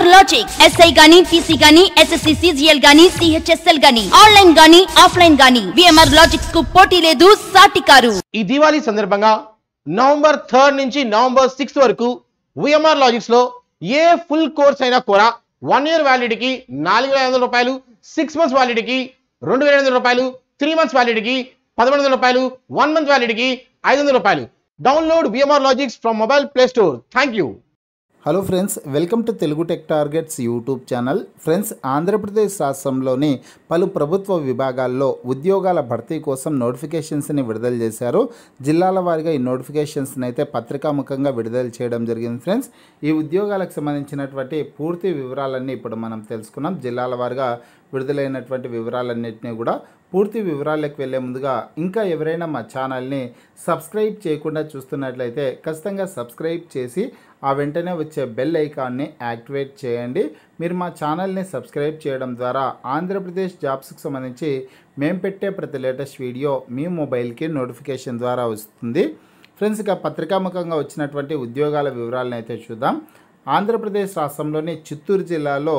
are logic SI గాని PC గాని SSC CGL గాని సిహెచ్ఎస్ఎల్ గాని ఆన్లైన్ గాని ఆఫ్లైన్ గాని విఎంఆర్ లాజిక్స్ కు పోటీ లేదు సాటి కారు ఈ దివాళీ సందర్భంగా నవంబర్ థర్డ్ నుంచి నవంబర్ సిక్స్త్ వరకు విఎంఆర్ లాజిక్స్ లో ఏ ఫుల్ కోర్స్ అయినా కూడా వన్ ఇయర్ వ్యాలిడిటీకి నాలుగు వేల ఐదు వందల రూపాయలు సిక్స్ మంత్స్ వ్యాలిడిటీకి రెండు వేల ఐదు వందల రూపాయలు త్రీ మంత్స్ వ్యాలిడిటీకి పదమూడు వందల రూపాయలు వన్ మంత్ వ్యాలిడిటీకి ఐదు వందల రూపాయలు download VMR Logics from mobile play store thank you hello friends welcome to Telugu tech targets YouTube channel friends Andhra Pradesh రాష్ట్రంలోని పలు ప్రభుత్వ విభాగాల్లో ఉద్యోగాల భర్తీ కోసం నోటిఫికేషన్స్ని విడుదల చేశారు జిల్లాల వారిగా ఈ నోటిఫికేషన్స్ని అయితే పత్రికాముఖంగా విడుదల చేయడం జరిగింది ఫ్రెండ్స్ ఈ ఉద్యోగాలకు సంబంధించినటువంటి పూర్తి వివరాలన్నీ ఇప్పుడు మనం తెలుసుకున్నాం జిల్లాల వారిగా విడుదలైనటువంటి వివరాలన్నింటినీ కూడా పూర్తి వివరాలకు వెళ్ళే ముందుగా ఇంకా ఎవరైనా మా ఛానల్ని సబ్స్క్రైబ్ చేయకుండా చూస్తున్నట్లయితే ఖచ్చితంగా సబ్స్క్రైబ్ చేసి ఆ వెంటనే వచ్చే బెల్ ఐకాన్ని యాక్టివేట్ చేయండి మీరు మా ఛానల్ని సబ్స్క్రైబ్ చేయడం ద్వారా ఆంధ్రప్రదేశ్ జాబ్స్కి సంబంధించి మేము పెట్టే ప్రతి లేటెస్ట్ వీడియో మీ మొబైల్కి నోటిఫికేషన్ ద్వారా వస్తుంది ఫ్రెండ్స్ ఇక పత్రికాముఖంగా వచ్చినటువంటి ఉద్యోగాల వివరాలను అయితే చూద్దాం ఆంధ్రప్రదేశ్ రాష్ట్రంలోని చిత్తూరు జిల్లాలో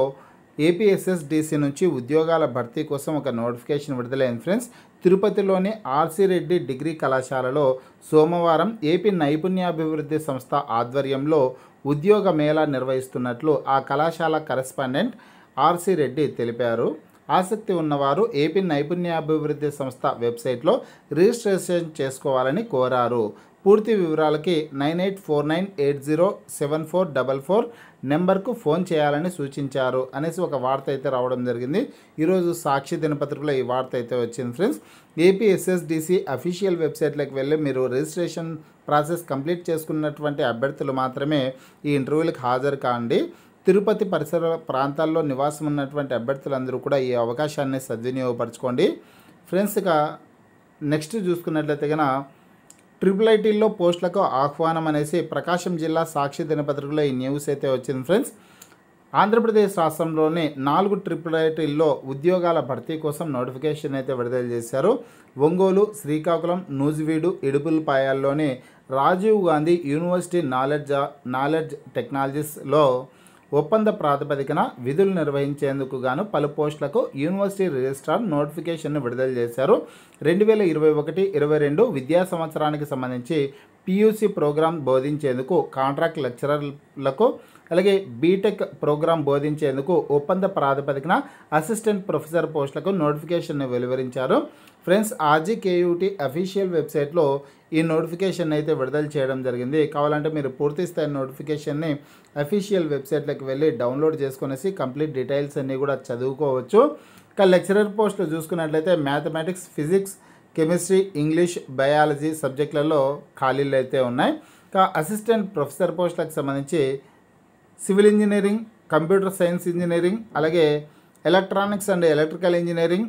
ఏపీఎస్ఎస్డిసి నుంచి ఉద్యోగాల భర్తీ కోసం ఒక నోటిఫికేషన్ విడుదలైన ఫ్రెండ్స్ తిరుపతిలోని ఆర్సీ రెడ్డి డిగ్రీ కళాశాలలో సోమవారం ఏపీ నైపుణ్యాభివృద్ధి సంస్థ ఆధ్వర్యంలో ఉద్యోగ మేళా నిర్వహిస్తున్నట్లు ఆ కళాశాల కరెస్పాండెంట్ ఆర్సీ రెడ్డి తెలిపారు ఆసక్తి ఉన్నవారు ఏపీ నైపుణ్యాభివృద్ధి సంస్థ వెబ్సైట్లో రిజిస్ట్రేషన్ చేసుకోవాలని కోరారు పూర్తి వివరాలకి nine eight four nine eight zero seven four double four నెంబర్కు ఫోన్ చేయాలని సూచించారు అనేసి ఒక వార్త అయితే రావడం జరిగింది ఈరోజు సాక్షి దినపత్రికలో ఈ వార్త అయితే వచ్చింది ఫ్రెండ్స్ ఏపీఎస్ఎస్డిసి అఫీషియల్ వెబ్సైట్లోకి వెళ్ళి మీరు రిజిస్ట్రేషన్ ప్రాసెస్ కంప్లీట్ చేసుకున్నటువంటి అభ్యర్థులు మాత్రమే ఈ ఇంటర్వ్యూలకు హాజరు కాండి తిరుపతి పరిసర ప్రాంతాల్లో నివాసం ఉన్నటువంటి అభ్యర్థులందరూ కూడా ఈ అవకాశాన్ని సద్వినియోగపరచుకోండి ఫ్రెండ్స్గా నెక్స్ట్ చూసుకున్నట్లయితే కన్నా ట్రిపుల్ ఐటీల్లో పోస్టులకు ఆహ్వానం అనేసి ప్రకాశం జిల్లా సాక్షి దినపత్రికలో ఈ న్యూస్ అయితే వచ్చింది ఫ్రెండ్స్ ఆంధ్రప్రదేశ్ రాష్ట్రంలోని నాలుగు ట్రిపుల్ ఐటీల్లో ఉద్యోగాల భర్తీ కోసం నోటిఫికేషన్ అయితే విడుదల చేశారు ఒంగోలు శ్రీకాకుళం నూజివీడు ఇడుపులపాయాల్లోని Rajiv Gandhi university knowledge knowledge టెక్నాలజీస్లో ఒప్పంద ప్రాతిపదికన విధులు నిర్వహించేందుకు గాను పలు పోస్టులకు యూనివర్సిటీ రిజిస్ట్రార్ నోటిఫికేషన్ను విడుదల చేశారు రెండు వేల ఇరవై ఒకటి ఇరవై రెండు విద్యా సంవత్సరానికి సంబంధించి పీయూసీ ప్రోగ్రాం బోధించేందుకు కాంట్రాక్ట్ లెక్చరర్లకు అలాగే బీటెక్ ప్రోగ్రాం బోధించేందుకు ఒప్పంద ప్రాతిపదికన అసిస్టెంట్ ప్రొఫెసర్ పోస్టులకు నోటిఫికేషన్ వెలువరించారు ఫ్రెండ్స్ ఆర్జీ కేయూటీ అఫీషియల్ వెబ్సైట్లో ఈ నోటిఫికేషన్ అయితే విడుదల చేయడం జరిగింది కావాలంటే మీరు పూర్తి స్థాయి నోటిఫికేషన్ని అఫీషియల్ వెబ్సైట్లకు వెళ్ళి డౌన్లోడ్ చేసుకునేసి కంప్లీట్ డీటెయిల్స్ అన్నీ కూడా చదువుకోవచ్చు ఇక లెక్చరర్ పోస్టులు చూసుకున్నట్లయితే mathematics physics chemistry English biology సబ్జెక్టులలో ఖాళీలు అయితే ఉన్నాయి ఇక అసిస్టెంట్ ప్రొఫెసర్ పోస్టులకు సంబంధించి civil engineering computer science engineering అలాగే electronics and electrical engineering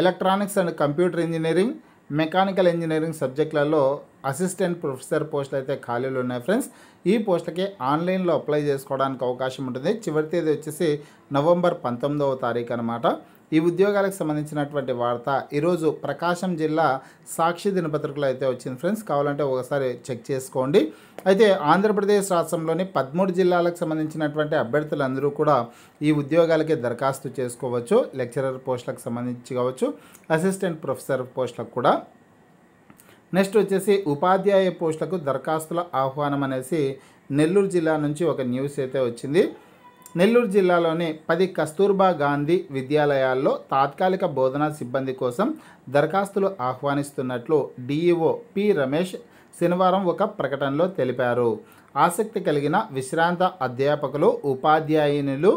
electronics and computer engineering mechanical engineering సబ్జెక్టులలో అసిస్టెంట్ ప్రొఫెసర్ పోస్టులు అయితే ఖాళీలు ఉన్నాయి ఫ్రెండ్స్ ఈ పోస్టులకి ఆన్లైన్లో అప్లై చేసుకోవడానికి అవకాశం ఉంటుంది చివరి తేదీ వచ్చేసి నవంబర్ పంతొమ్మిదవ తారీఖు అనమాట ఈ ఉద్యోగాలకు సంబంధించినటువంటి వార్త ఈరోజు ప్రకాశం జిల్లా సాక్షి దినపత్రికలో అయితే వచ్చింది ఫ్రెండ్స్ కావాలంటే ఒకసారి చెక్ చేసుకోండి అయితే ఆంధ్రప్రదేశ్ రాష్ట్రంలోని పదమూడు జిల్లాలకు సంబంధించినటువంటి అభ్యర్థులందరూ కూడా ఈ ఉద్యోగాలకి దరఖాస్తు చేసుకోవచ్చు లెక్చరర్ పోస్టులకు సంబంధించి కావచ్చు అసిస్టెంట్ ప్రొఫెసర్ పోస్టులకు కూడా నెక్స్ట్ వచ్చేసి ఉపాధ్యాయ పోస్టులకు దరఖాస్తుల ఆహ్వానం అనేసి నెల్లూరు జిల్లా నుంచి ఒక న్యూస్ అయితే వచ్చింది నెల్లూరు జిల్లాలోని పది కస్తూర్బా గాంధీ విద్యాలయాల్లో తాత్కాలిక బోధనా సిబ్బంది కోసం దరఖాస్తులు ఆహ్వానిస్తున్నట్లు డీఈఓ పి రమేష్ శనివారం ఒక ప్రకటనలో తెలిపారు ఆసక్తి కలిగిన విశ్రాంత అధ్యాపకులు ఉపాధ్యాయునులు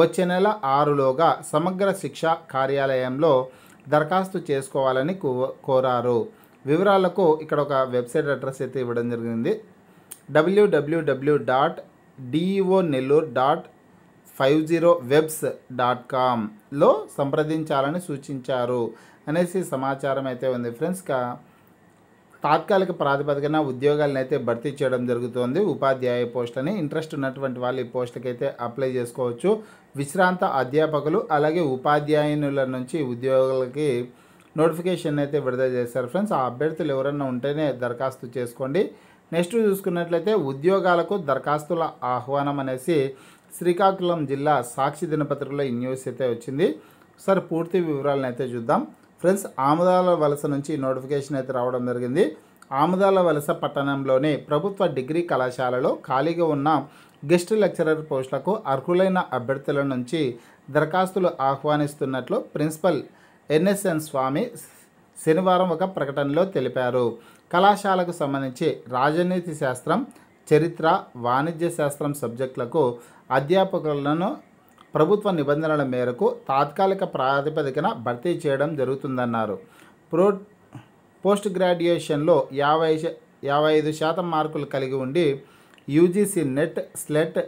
వచ్చే నెల ఆరులోగా సమగ్ర శిక్ష కార్యాలయంలో దరఖాస్తు చేసుకోవాలని కోరారు వివరాలకు ఇక్కడ ఒక వెబ్సైట్ అడ్రస్ అయితే ఇవ్వడం జరిగింది WWW dot DEO Nellore dot five zero webs dot కామ్లో సంప్రదించాలని సూచించారు అనేసి సమాచారం అయితే ఉంది ఫ్రెండ్స్ కా తాత్కాలిక ప్రాతిపదికన ఉద్యోగాలను అయితే భర్తీ చేయడం జరుగుతుంది ఉపాధ్యాయ పోస్ట్ అని ఇంట్రెస్ట్ ఉన్నటువంటి వాళ్ళు ఈ పోస్టులకి అయితే అప్లై చేసుకోవచ్చు విశ్రాంత అధ్యాపకులు అలాగే ఉపాధ్యాయునుల నుంచి ఉద్యోగులకి నోటిఫికేషన్ అయితే విడుదల చేశారు ఫ్రెండ్స్ ఆ అభ్యర్థులు ఎవరన్నా ఉంటేనే దరఖాస్తు చేసుకోండి నెక్స్ట్ చూసుకున్నట్లయితే ఉద్యోగాలకు దరఖాస్తుల ఆహ్వానం అనేసి శ్రీకాకుళం జిల్లా సాక్షి దినపత్రికలో ఈ న్యూస్ అయితే వచ్చింది సార్ పూర్తి వివరాలను అయితే చూద్దాం ఫ్రెండ్స్ ఆముదాల వలస నుంచి నోటిఫికేషన్ అయితే రావడం జరిగింది ఆముదాల వలస పట్టణంలోని ప్రభుత్వ డిగ్రీ కళాశాలలో ఖాళీగా ఉన్న గెస్ట్ లెక్చరర్ పోస్టులకు అర్హులైన అభ్యర్థుల నుంచి దరఖాస్తులు ఆహ్వానిస్తున్నట్లు ప్రిన్సిపల్ ఎన్ఎస్ఎన్ స్వామి శనివారం ఒక ప్రకటనలో తెలిపారు కళాశాలకు సంబంధించి రాజనీతి శాస్త్రం చరిత్ర వాణిజ్య శాస్త్రం సబ్జెక్టులకు అధ్యాపకులను ప్రభుత్వ నిబంధనల మేరకు తాత్కాలిక ప్రాతిపదికన భర్తీ చేయడం జరుగుతుందన్నారు ప్రో పోస్ట్ గ్రాడ్యుయేషన్లో యాభై యాభై ఐదు శాతం మార్కులు కలిగి ఉండి UGC NET SLET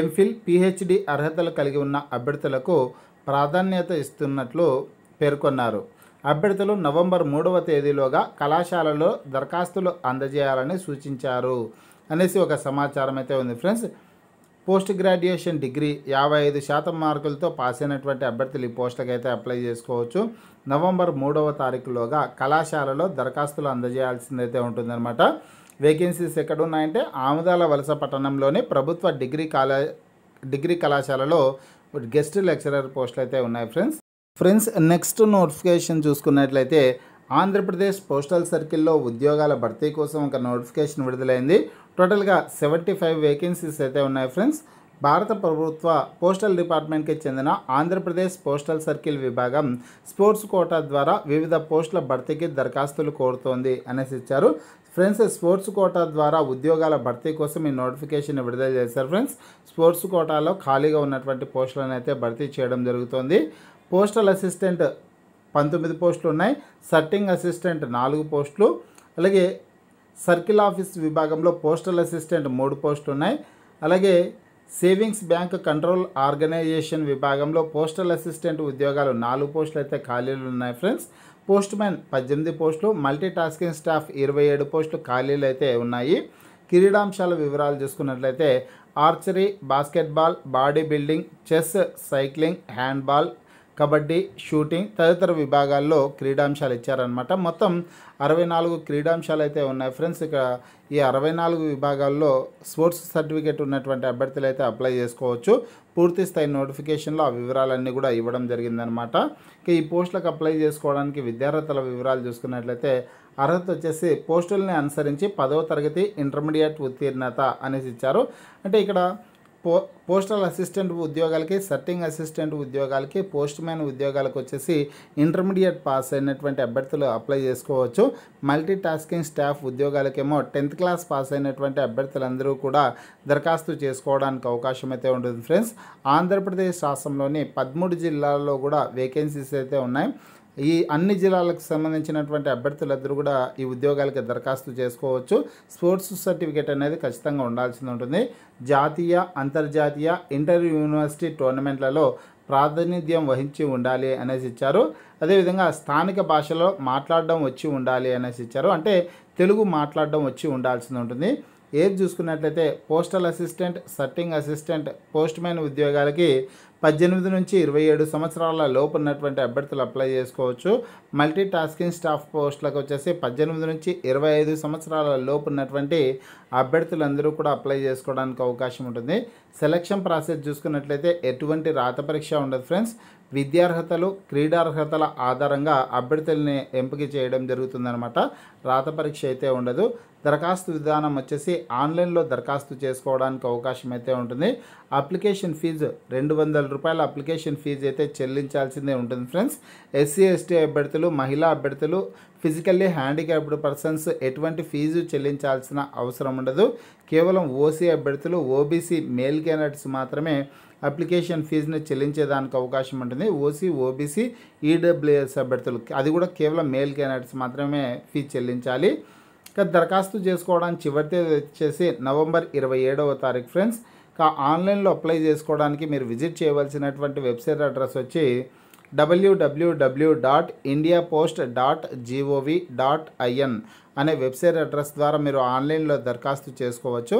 MPhil PhD అర్హతలు కలిగి ఉన్న అభ్యర్థులకు ప్రాధాన్యత ఇస్తున్నట్లు పేర్కొన్నారు అభ్యర్థులు నవంబర్ మూడవ తేదీలోగా కళాశాలలో దరఖాస్తులు అందజేయాలని సూచించారు అనేసి ఒక సమాచారం అయితే ఉంది ఫ్రెండ్స్ పోస్ట్ గ్రాడ్యుయేషన్ డిగ్రీ యాభై ఐదు శాతం మార్కులతో పాస్ అయినటువంటి అభ్యర్థులు ఈ పోస్టులకు అయితే అప్లై చేసుకోవచ్చు నవంబర్ మూడవ తారీఖులోగా కళాశాలలో దరఖాస్తులు అందజేయాల్సిందైతే ఉంటుందన్నమాట వేకెన్సీస్ ఎక్కడ ఉన్నాయంటే ఆముదాల వలస పట్టణంలోని ప్రభుత్వ డిగ్రీ కాలే డిగ్రీ కళాశాలలో గెస్ట్ లెక్చరర్ పోస్టులు అయితే ఉన్నాయి ఫ్రెండ్స్ ఫ్రెండ్స్ నెక్స్ట్ నోటిఫికేషన్ చూసుకున్నట్లయితే ఆంధ్రప్రదేశ్ పోస్టల్ సర్కిల్లో ఉద్యోగాల భర్తీ కోసం ఒక నోటిఫికేషన్ విడుదలైంది టోటల్గా సెవెంటీ ఫైవ్ వేకెన్సీస్ అయితే ఉన్నాయి ఫ్రెండ్స్ భారత ప్రభుత్వ పోస్టల్ డిపార్ట్మెంట్కి చెందిన ఆంధ్రప్రదేశ్ పోస్టల్ సర్కిల్ విభాగం స్పోర్ట్స్ కోటా ద్వారా వివిధ పోస్టుల భర్తీకి దరఖాస్తులు కోరుతోంది అనేసి ఇచ్చారు ఫ్రెండ్స్ స్పోర్ట్స్ కోటా ద్వారా ఉద్యోగాల భర్తీ కోసం ఈ నోటిఫికేషన్ విడుదల చేశారు ఫ్రెండ్స్ స్పోర్ట్స్ కోటాలో ఖాళీగా ఉన్నటువంటి పోస్టులను అయితే భర్తీ చేయడం జరుగుతోంది పోస్టల్ అసిస్టెంట్ పంతొమ్మిది పోస్టులు ఉన్నాయి సర్టింగ్ అసిస్టెంట్ నాలుగు పోస్టులు అలాగే సర్కిల్ ఆఫీస్ విభాగంలో పోస్టల్ అసిస్టెంట్ మూడు పోస్టులు ఉన్నాయి అలాగే సేవింగ్స్ బ్యాంక్ కంట్రోల్ ఆర్గనైజేషన్ విభాగంలో పోస్టల్ అసిస్టెంట్ ఉద్యోగాలు నాలుగు పోస్టులు అయితే ఖాళీలు ఉన్నాయి ఫ్రెండ్స్ పోస్ట్ మ్యాన్ పద్దెనిమిది పోస్టులు మల్టీ టాస్కింగ్ స్టాఫ్ ఇరవై ఏడు పోస్టులు ఖాళీలు అయితే ఉన్నాయి క్రీడాంశాల వివరాలు చూసుకున్నట్లయితే archery basketball body building chess cycling handball kabaddi shooting తదితర విభాగాల్లో క్రీడాంశాలు ఇచ్చారనమాట మొత్తం అరవై నాలుగు క్రీడాంశాలు అయితే ఉన్నాయి ఫ్రెండ్స్ ఇక్కడ ఈ అరవై నాలుగు విభాగాల్లో స్పోర్ట్స్ సర్టిఫికేట్ ఉన్నటువంటి అభ్యర్థులు అయితే అప్లై చేసుకోవచ్చు పూర్తి స్థాయి నోటిఫికేషన్లో ఆ వివరాలన్నీ కూడా ఇవ్వడం జరిగిందనమాట ఇక ఈ పోస్టులకు అప్లై చేసుకోవడానికి విద్యార్థుల వివరాలు చూసుకున్నట్లయితే అర్హత వచ్చేసి పోస్టుల్ని అనుసరించి పదవ తరగతి ఇంటర్మీడియట్ ఉత్తీర్ణత అనేసి ఇచ్చారు అంటే ఇక్కడ పో పోస్టల్ అసిస్టెంట్ ఉద్యోగాలకి సర్టింగ్ అసిస్టెంట్ ఉద్యోగాలకి పోస్ట్ మ్యాన్ ఉద్యోగాలకు వచ్చేసి ఇంటర్మీడియట్ పాస్ అయినటువంటి అభ్యర్థులు అప్లై చేసుకోవచ్చు మల్టీ టాస్కింగ్ స్టాఫ్ ఉద్యోగాలకేమో టెన్త్ క్లాస్ పాస్ అయినటువంటి అభ్యర్థులందరూ కూడా దరఖాస్తు చేసుకోవడానికి అవకాశం అయితే ఉంటుంది ఫ్రెండ్స్ ఆంధ్రప్రదేశ్ రాష్ట్రంలోని పదమూడు జిల్లాల్లో కూడా వేకెన్సీస్ అయితే ఉన్నాయి ఈ అన్ని జిల్లాలకు సంబంధించినటువంటి అభ్యర్థులందరూ కూడా ఈ ఉద్యోగాలకి దరఖాస్తు చేసుకోవచ్చు స్పోర్ట్స్ సర్టిఫికేట్ అనేది ఖచ్చితంగా ఉండాల్సి ఉంటుంది జాతీయ అంతర్జాతీయ ఇంటర్ యూనివర్సిటీ టోర్నమెంట్లలో ప్రాతినిధ్యం వహించి ఉండాలి అనేసి ఇచ్చారు అదేవిధంగా స్థానిక భాషలో మాట్లాడడం వచ్చి ఉండాలి అనేసి ఇచ్చారు అంటే తెలుగు మాట్లాడడం వచ్చి ఉండాల్సి ఉంటుంది ఏది చూసుకున్నట్లయితే postal assistant sorting assistant postman ఉద్యోగాలకి పద్దెనిమిది నుంచి ఇరవై ఏడు సంవత్సరాల లోపు ఉన్నటువంటి అభ్యర్థులు అప్లై చేసుకోవచ్చు మల్టీ టాస్కింగ్ స్టాఫ్ పోస్టులకు వచ్చేసి పద్దెనిమిది నుంచి ఇరవై ఐదు సంవత్సరాల లోపు ఉన్నటువంటి అభ్యర్థులందరూ కూడా అప్లై చేసుకోవడానికి అవకాశం ఉంటుంది సెలక్షన్ ప్రాసెస్ చూసుకున్నట్లయితే ఎటువంటి రాత పరీక్ష ఉండదు ఫ్రెండ్స్ విద్యార్హతలు క్రీడార్హతల ఆధారంగా అభ్యర్థుల్ని ఎంపిక చేయడం జరుగుతుందనమాట రాత పరీక్ష అయితే ఉండదు దరఖాస్తు విధానం వచ్చేసి ఆన్లైన్లో దరఖాస్తు చేసుకోవడానికి అవకాశం అయితే ఉంటుంది అప్లికేషన్ ఫీజు రెండు వందల రూపాయల అప్లికేషన్ ఫీజు అయితే చెల్లించాల్సిందే ఉంటుంది ఫ్రెండ్స్ ఎస్సీ ఎస్టీ అభ్యర్థులు మహిళా అభ్యర్థులు ఫిజికల్లీ హ్యాండిక్యాప్డ్ పర్సన్స్ ఎటువంటి ఫీజు చెల్లించాల్సిన అవసరం ఉండదు కేవలం ఓసీ అభ్యర్థులు ఓబీసీ మేల్ క్యాండిడేట్స్ మాత్రమే అప్లికేషన్ ఫీజుని చెల్లించేదానికి అవకాశం ఉంటుంది ఓసీ ఓబీసీ ఈడబ్ల్యూఎస్ అభ్యర్థులు అది కూడా కేవలం మేల్ క్యాండిడేట్స్ మాత్రమే ఫీజు చెల్లించాలి ఇక దరఖాస్తు చేసుకోవడానికి చివరి తేదీ వచ్చేసి నవంబర్ ఇరవై ఏడవ తారీఖు ఫ్రెండ్స్ ఇక ఆన్లైన్లో అప్లై చేసుకోవడానికి మీరు విజిట్ చేయవలసినటువంటి వెబ్సైట్ అడ్రస్ వచ్చి WWW dot India post dot GOV dot IN అనే వెబ్సైట్ అడ్రస్ ద్వారా మీరు ఆన్లైన్లో దరఖాస్తు చేసుకోవచ్చు